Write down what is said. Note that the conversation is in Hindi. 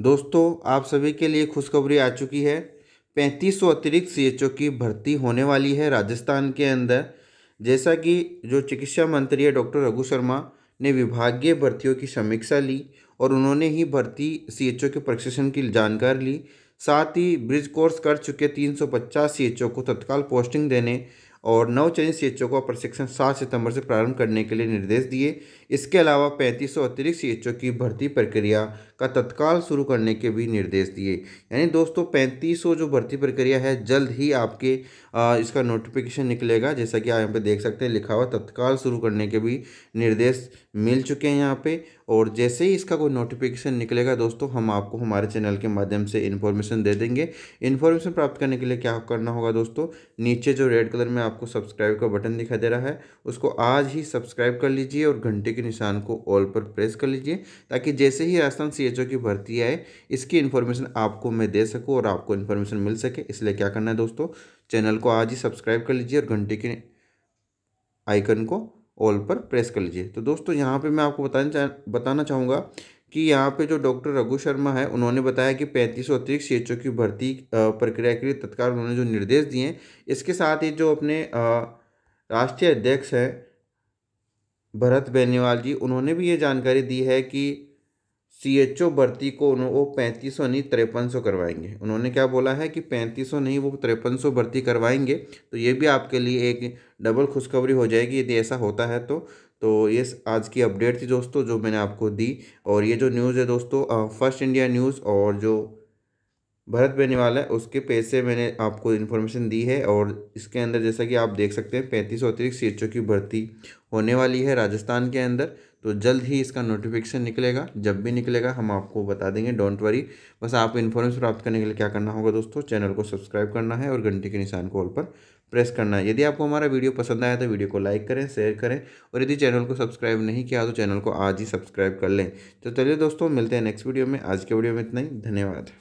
दोस्तों आप सभी के लिए खुशखबरी आ चुकी है पैंतीस सौ अतिरिक्त सी की भर्ती होने वाली है राजस्थान के अंदर जैसा कि जो चिकित्सा मंत्री है डॉक्टर रघु शर्मा ने विभागीय भर्तियों की समीक्षा ली और उन्होंने ही भर्ती सी के प्रशिक्षण की जानकारी ली साथ ही ब्रिज कोर्स कर चुके 350 सौ को तत्काल पोस्टिंग देने और नौ चयनित सी को प्रशिक्षण सात सितंबर से प्रारंभ करने के लिए निर्देश दिए इसके अलावा पैंतीस सौ अतिरिक्त सी की भर्ती प्रक्रिया का तत्काल शुरू करने के भी निर्देश दिए यानी दोस्तों पैंतीस सौ जो भर्ती प्रक्रिया है जल्द ही आपके आ, इसका नोटिफिकेशन निकलेगा जैसा कि आप यहाँ पे देख सकते हैं लिखा हुआ तत्काल शुरू करने के भी निर्देश मिल चुके हैं यहाँ पर और जैसे ही इसका कोई नोटिफिकेशन निकलेगा दोस्तों हम आपको हमारे चैनल के माध्यम से इन्फॉर्मेशन दे देंगे इन्फॉर्मेशन प्राप्त करने के लिए क्या करना होगा दोस्तों नीचे जो रेड कलर में आपको सब्सक्राइब का बटन दिखाई दे रहा है उसको आज ही सब्सक्राइब कर लीजिए और घंटे के निशान को ऑल पर प्रेस कर लीजिए ताकि जैसे ही राजस्थान सी की भर्ती आए इसकी इन्फॉर्मेशन आपको मैं दे सकूँ और आपको इन्फॉर्मेशन मिल सके इसलिए क्या करना है दोस्तों चैनल को आज ही सब्सक्राइब कर लीजिए और घंटे के आइकन को ऑल पर प्रेस कर लीजिए तो दोस्तों यहाँ पे मैं आपको बताना चाह बताना चाहूँगा कि यहाँ पे जो डॉक्टर रघु शर्मा है उन्होंने बताया कि पैंतीस अतिरिक्त सी की भर्ती प्रक्रिया के लिए तत्काल उन्होंने जो निर्देश दिए हैं इसके साथ ही जो अपने राष्ट्रीय अध्यक्ष हैं भरत बेनीवाल जी उन्होंने भी ये जानकारी दी है कि सी एच ओ भर्ती को वो पैंतीस सौ नहीं तिरपन सौ करवाएंगे उन्होंने क्या बोला है कि पैंतीस सौ नहीं वो तिरपन सौ भर्ती करवाएंगे तो ये भी आपके लिए एक डबल खुशखबरी हो जाएगी यदि ऐसा होता है तो तो ये आज की अपडेट थी दोस्तों जो मैंने आपको दी और ये जो न्यूज़ है दोस्तों फर्स्ट इंडिया न्यूज़ और जो भरत बेनीवाल है उसके पेज से मैंने आपको इन्फॉर्मेशन दी है और इसके अंदर जैसा कि आप देख सकते हैं पैंतीस अतिरिक्त सीटों की भर्ती होने वाली है राजस्थान के अंदर तो जल्द ही इसका नोटिफिकेशन निकलेगा जब भी निकलेगा हम आपको बता देंगे डोंट वरी बस आपको इन्फॉर्मेशन प्राप्त करने के लिए क्या करना होगा दोस्तों चैनल को सब्सक्राइब करना है और घंटे के निशान को ऑल पर प्रेस करना है यदि आपको हमारा वीडियो पसंद आया तो वीडियो को लाइक करें शेयर करें और यदि चैनल को सब्सक्राइब नहीं किया तो चैनल को आज ही सब्सक्राइब कर लें तो चलिए दोस्तों मिलते हैं नेक्स्ट वीडियो में आज के वीडियो में इतना ही धन्यवाद